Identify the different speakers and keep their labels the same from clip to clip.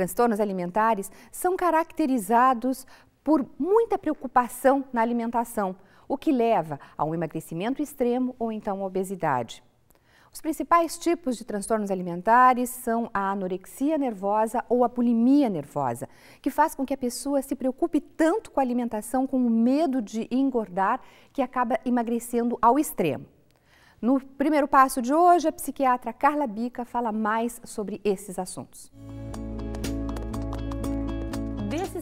Speaker 1: transtornos alimentares são caracterizados por muita preocupação na alimentação, o que leva a um emagrecimento extremo ou então obesidade. Os principais tipos de transtornos alimentares são a anorexia nervosa ou a bulimia nervosa, que faz com que a pessoa se preocupe tanto com a alimentação, com o medo de engordar, que acaba emagrecendo ao extremo. No primeiro passo de hoje, a psiquiatra Carla Bica fala mais sobre esses assuntos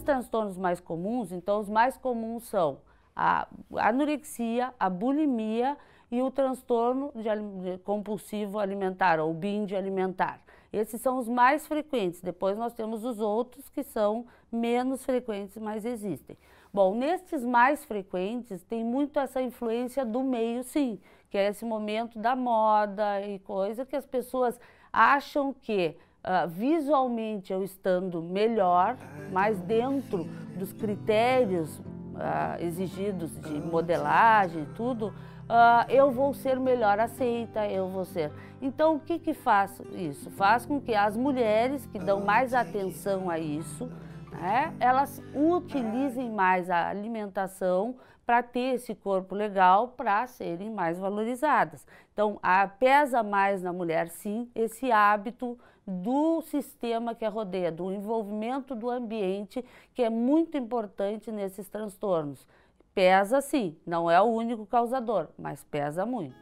Speaker 1: transtornos mais comuns, então os mais comuns são a anorexia, a bulimia e o transtorno de compulsivo alimentar, ou binge alimentar. Esses são os mais frequentes. Depois nós temos os outros que são menos frequentes, mas existem. Bom, nestes mais frequentes tem muito essa influência do meio, sim, que é esse momento da moda e coisa que as pessoas acham que uh, visualmente eu estando melhor, mais dentro dos critérios uh, exigidos de modelagem tudo, uh, eu vou ser melhor aceita, eu vou ser. Então, o que que faz isso? Faz com que as mulheres que dão mais atenção a isso, né, elas utilizem mais a alimentação para ter esse corpo legal, para serem mais valorizadas. Então, a, pesa mais na mulher, sim, esse hábito do sistema que a rodeia, do envolvimento do ambiente, que é muito importante nesses transtornos. Pesa sim, não é o único causador, mas pesa muito.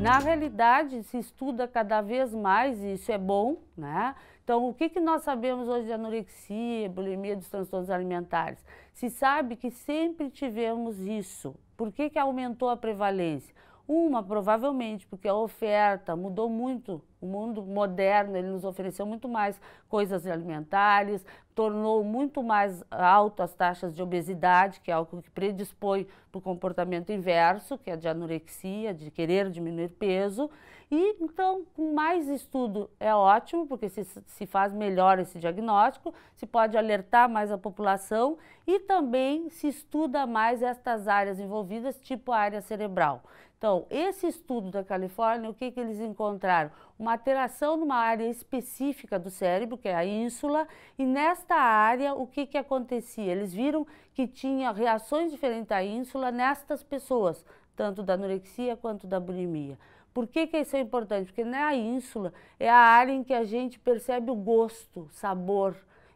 Speaker 1: Na realidade, se estuda cada vez mais, e isso é bom, né? Então, o que, que nós sabemos hoje de anorexia, bulimia, dos transtornos alimentares? Se sabe que sempre tivemos isso. Por que, que aumentou a prevalência? Uma, provavelmente, porque a oferta mudou muito. O mundo moderno ele nos ofereceu muito mais coisas alimentares, tornou muito mais alto as taxas de obesidade, que é algo que predispõe para o comportamento inverso, que é de anorexia, de querer diminuir peso. E então, com mais estudo é ótimo, porque se, se faz melhor esse diagnóstico, se pode alertar mais a população e também se estuda mais estas áreas envolvidas, tipo a área cerebral. Então, esse estudo da Califórnia, o que, que eles encontraram? Uma alteração numa área específica do cérebro, que é a ínsula, e nesta área, o que, que acontecia? Eles viram que tinha reações diferentes à ínsula nestas pessoas, tanto da anorexia quanto da bulimia. Por que, que isso é importante? Porque não é a ínsula, é a área em que a gente percebe o gosto, sabor.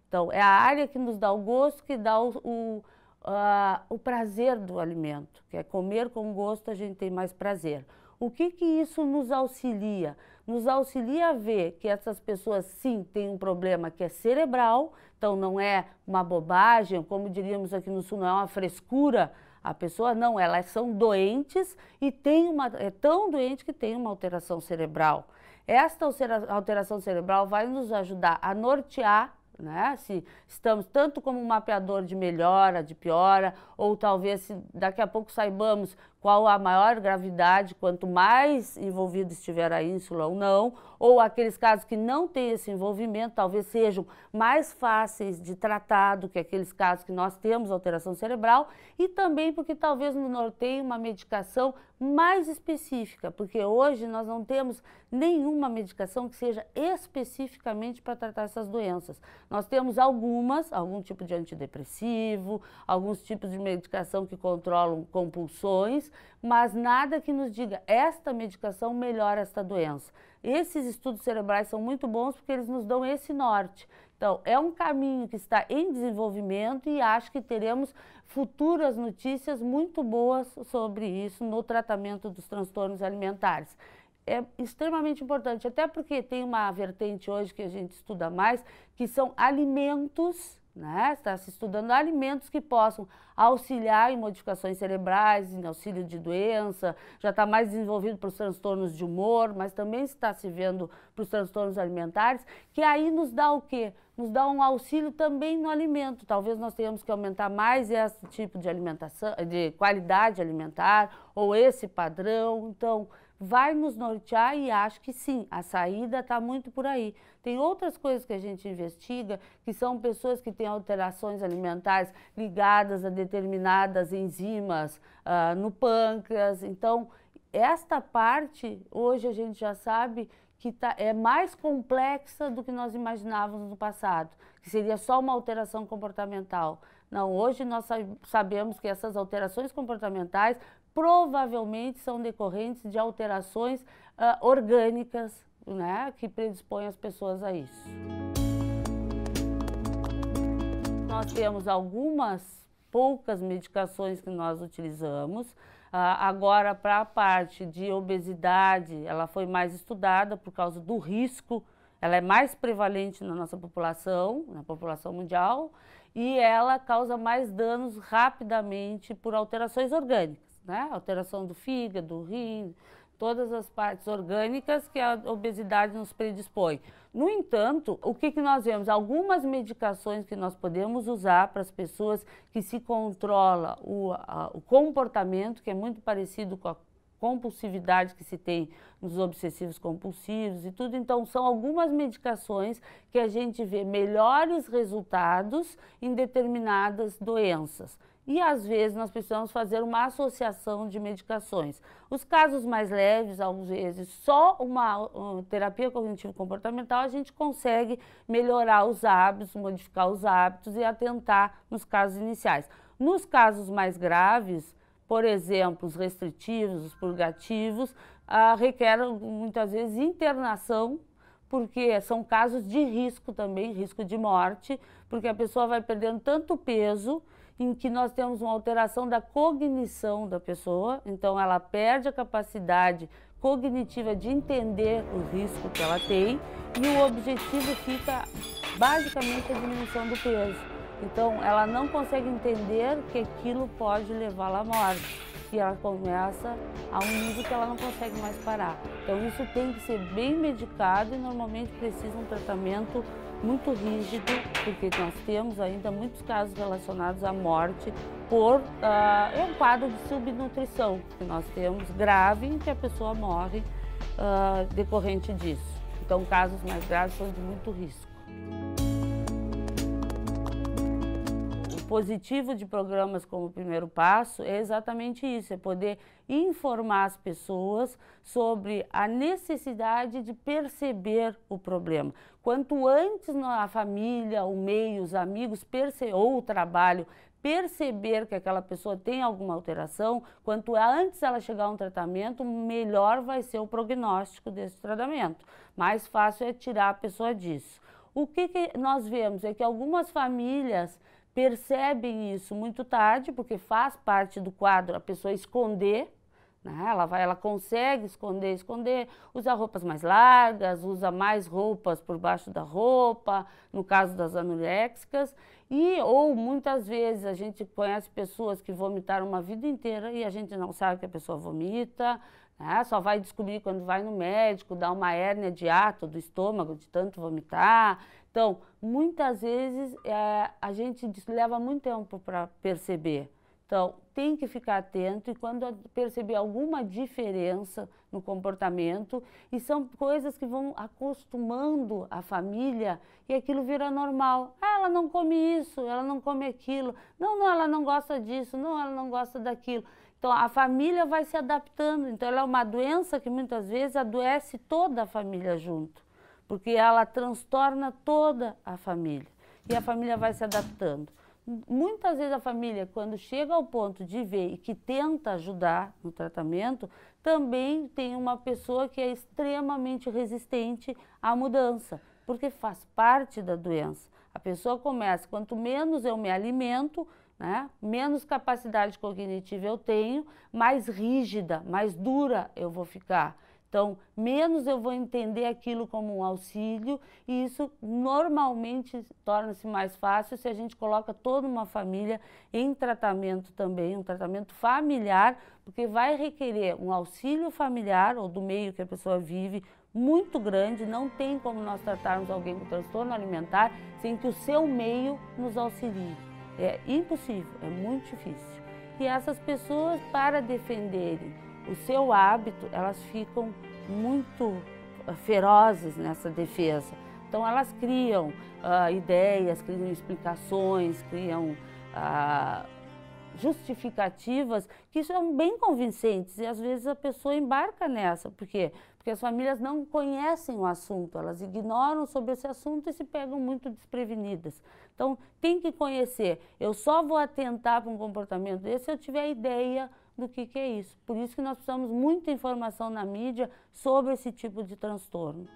Speaker 1: Então, é a área que nos dá o gosto, que dá o, o, uh, o prazer do alimento. Que é comer com gosto, a gente tem mais prazer. O que, que isso nos auxilia? Nos auxilia a ver que essas pessoas, sim, têm um problema que é cerebral, então não é uma bobagem, como diríamos aqui no Sul, não é uma frescura, a pessoa não, elas são doentes e tem uma, é tão doente que tem uma alteração cerebral. Esta alteração cerebral vai nos ajudar a nortear né? Se estamos tanto como um mapeador de melhora, de piora, ou talvez se daqui a pouco saibamos qual a maior gravidade, quanto mais envolvido estiver a ínsula ou não, ou aqueles casos que não têm esse envolvimento, talvez sejam mais fáceis de tratar do que aqueles casos que nós temos alteração cerebral, e também porque talvez no tenha uma medicação mais específica, porque hoje nós não temos nenhuma medicação que seja especificamente para tratar essas doenças. Nós temos algumas, algum tipo de antidepressivo, alguns tipos de medicação que controlam compulsões, mas nada que nos diga esta medicação melhora esta doença. Esses estudos cerebrais são muito bons porque eles nos dão esse norte. Então, é um caminho que está em desenvolvimento e acho que teremos futuras notícias muito boas sobre isso no tratamento dos transtornos alimentares é extremamente importante, até porque tem uma vertente hoje que a gente estuda mais, que são alimentos né? Está se estudando alimentos que possam auxiliar em modificações cerebrais, em auxílio de doença, já está mais desenvolvido para os transtornos de humor, mas também está se vendo para os transtornos alimentares, que aí nos dá o quê? Nos dá um auxílio também no alimento. Talvez nós tenhamos que aumentar mais esse tipo de alimentação, de qualidade alimentar ou esse padrão. Então, vai nos nortear e acho que sim, a saída está muito por aí. Tem outras coisas que a gente investiga, que são pessoas que têm alterações alimentares ligadas a determinadas enzimas uh, no pâncreas. Então, esta parte, hoje a gente já sabe que tá, é mais complexa do que nós imaginávamos no passado, que seria só uma alteração comportamental. Não, hoje nós sabemos que essas alterações comportamentais provavelmente são decorrentes de alterações uh, orgânicas né, que predispõem as pessoas a isso. Nós temos algumas poucas medicações que nós utilizamos. Uh, agora, para a parte de obesidade, ela foi mais estudada por causa do risco, ela é mais prevalente na nossa população, na população mundial, e ela causa mais danos rapidamente por alterações orgânicas né? alteração do fígado, do rim, todas as partes orgânicas que a obesidade nos predispõe. No entanto, o que, que nós vemos? Algumas medicações que nós podemos usar para as pessoas que se controla o, a, o comportamento, que é muito parecido com a compulsividade que se tem nos obsessivos compulsivos e tudo. Então, são algumas medicações que a gente vê melhores resultados em determinadas doenças e às vezes nós precisamos fazer uma associação de medicações. Os casos mais leves, às vezes, só uma, uma terapia cognitivo-comportamental a gente consegue melhorar os hábitos, modificar os hábitos e atentar nos casos iniciais. Nos casos mais graves, por exemplo, os restritivos, os purgativos, ah, requerem muitas vezes internação porque são casos de risco também, risco de morte, porque a pessoa vai perdendo tanto peso em que nós temos uma alteração da cognição da pessoa, então ela perde a capacidade cognitiva de entender o risco que ela tem e o objetivo fica basicamente a diminuição do peso. Então ela não consegue entender que aquilo pode levá-la à morte e ela começa a um nível que ela não consegue mais parar. Então isso tem que ser bem medicado e normalmente precisa um tratamento muito rígido, porque nós temos ainda muitos casos relacionados à morte por uh, é um quadro de subnutrição que nós temos grave em que a pessoa morre uh, decorrente disso. Então, casos mais graves são de muito risco. positivo de programas como o Primeiro Passo é exatamente isso, é poder informar as pessoas sobre a necessidade de perceber o problema. Quanto antes a família, o meio, os amigos ou o trabalho perceber que aquela pessoa tem alguma alteração, quanto antes ela chegar a um tratamento, melhor vai ser o prognóstico desse tratamento. Mais fácil é tirar a pessoa disso. O que, que nós vemos é que algumas famílias percebem isso muito tarde, porque faz parte do quadro a pessoa esconder, né? ela, vai, ela consegue esconder, esconder, usa roupas mais largas, usa mais roupas por baixo da roupa, no caso das anorexicas e ou muitas vezes a gente conhece pessoas que vomitaram uma vida inteira e a gente não sabe que a pessoa vomita, né? só vai descobrir quando vai no médico, dá uma hérnia de ato do estômago de tanto vomitar, então, muitas vezes é, a gente leva muito tempo para perceber. Então, tem que ficar atento e quando perceber alguma diferença no comportamento, e são coisas que vão acostumando a família e aquilo vira normal. Ah, ela não come isso, ela não come aquilo. Não, não, ela não gosta disso, não, ela não gosta daquilo. Então, a família vai se adaptando. Então, ela é uma doença que muitas vezes adoece toda a família junto porque ela transtorna toda a família e a família vai se adaptando. Muitas vezes a família, quando chega ao ponto de ver e que tenta ajudar no tratamento, também tem uma pessoa que é extremamente resistente à mudança, porque faz parte da doença. A pessoa começa, quanto menos eu me alimento, né? Menos capacidade cognitiva eu tenho, mais rígida, mais dura eu vou ficar. Então, menos eu vou entender aquilo como um auxílio, e isso normalmente torna-se mais fácil se a gente coloca toda uma família em tratamento também, um tratamento familiar, porque vai requerer um auxílio familiar ou do meio que a pessoa vive muito grande, não tem como nós tratarmos alguém com transtorno alimentar sem que o seu meio nos auxilie. É impossível, é muito difícil. E essas pessoas, para defenderem o seu hábito, elas ficam muito ah, ferozes nessa defesa. Então elas criam uh, ideias, criam explicações, criam uh, justificativas que são bem convincentes e às vezes a pessoa embarca nessa. Por quê? Porque as famílias não conhecem o assunto, elas ignoram sobre esse assunto e se pegam muito desprevenidas. Então tem que conhecer. Eu só vou atentar para um comportamento desse se eu tiver ideia do que, que é isso. Por isso que nós precisamos muita informação na mídia sobre esse tipo de transtorno.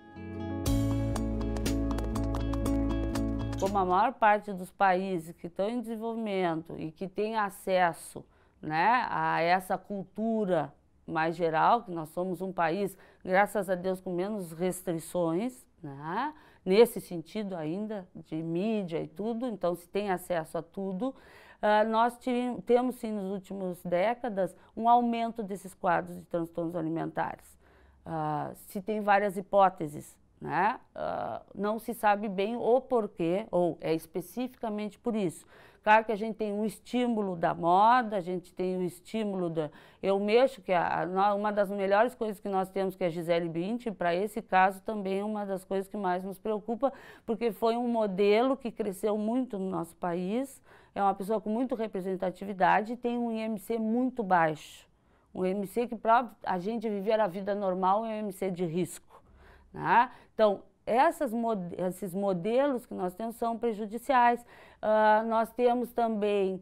Speaker 1: Como a maior parte dos países que estão em desenvolvimento e que têm acesso né, a essa cultura mais geral, que nós somos um país, graças a Deus, com menos restrições, né? nesse sentido ainda, de mídia e tudo, então se tem acesso a tudo. Ah, nós temos, sim, nos últimos décadas, um aumento desses quadros de transtornos alimentares. Uh, se tem várias hipóteses, né? Uh, não se sabe bem o porquê, ou é especificamente por isso. Claro que a gente tem um estímulo da moda, a gente tem o um estímulo da. Eu mexo, que é a, a, uma das melhores coisas que nós temos, que é a Gisele Bündchen, para esse caso também é uma das coisas que mais nos preocupa, porque foi um modelo que cresceu muito no nosso país, é uma pessoa com muita representatividade e tem um IMC muito baixo. Um IMC que para a gente viver a vida normal é um IMC de risco. Né? Então, esses modelos que nós temos são prejudiciais. Uh, nós temos também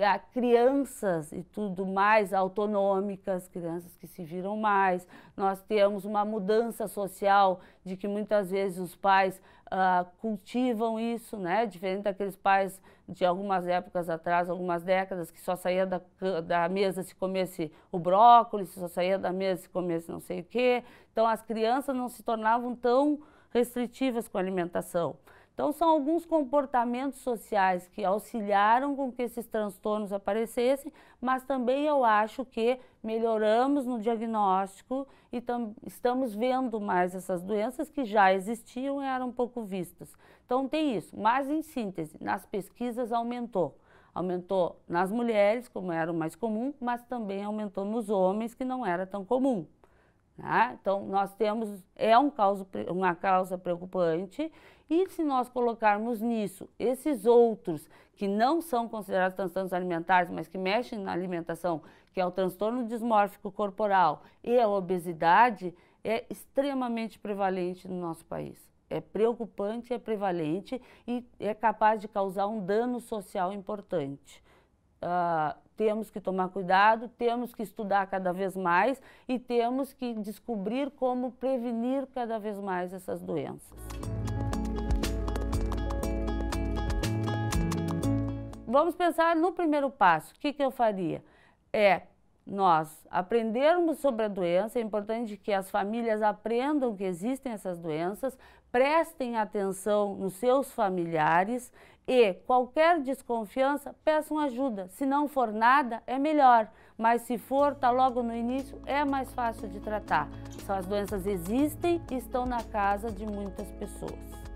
Speaker 1: ah, crianças e tudo mais autonômicas, crianças que se viram mais. Nós temos uma mudança social de que muitas vezes os pais ah, cultivam isso, né? Diferente daqueles pais de algumas épocas atrás, algumas décadas, que só saía da, da mesa se comesse o brócolis, só saía da mesa se comesse não sei o quê. Então as crianças não se tornavam tão restritivas com a alimentação. Então, são alguns comportamentos sociais que auxiliaram com que esses transtornos aparecessem, mas também eu acho que melhoramos no diagnóstico e estamos vendo mais essas doenças que já existiam e eram pouco vistas. Então, tem isso. Mas, em síntese, nas pesquisas aumentou. Aumentou nas mulheres, como era o mais comum, mas também aumentou nos homens, que não era tão comum. Tá? Então, nós temos, é um causa, uma causa preocupante, e se nós colocarmos nisso esses outros que não são considerados transtornos alimentares, mas que mexem na alimentação, que é o transtorno dismórfico corporal e a obesidade, é extremamente prevalente no nosso país. É preocupante, é prevalente e é capaz de causar um dano social importante. Uh, temos que tomar cuidado, temos que estudar cada vez mais e temos que descobrir como prevenir cada vez mais essas doenças. Vamos pensar no primeiro passo. O que, que eu faria? É nós aprendermos sobre a doença, é importante que as famílias aprendam que existem essas doenças, prestem atenção nos seus familiares e qualquer desconfiança, peçam ajuda. Se não for nada, é melhor. Mas se for, está logo no início, é mais fácil de tratar. Só as doenças existem e estão na casa de muitas pessoas.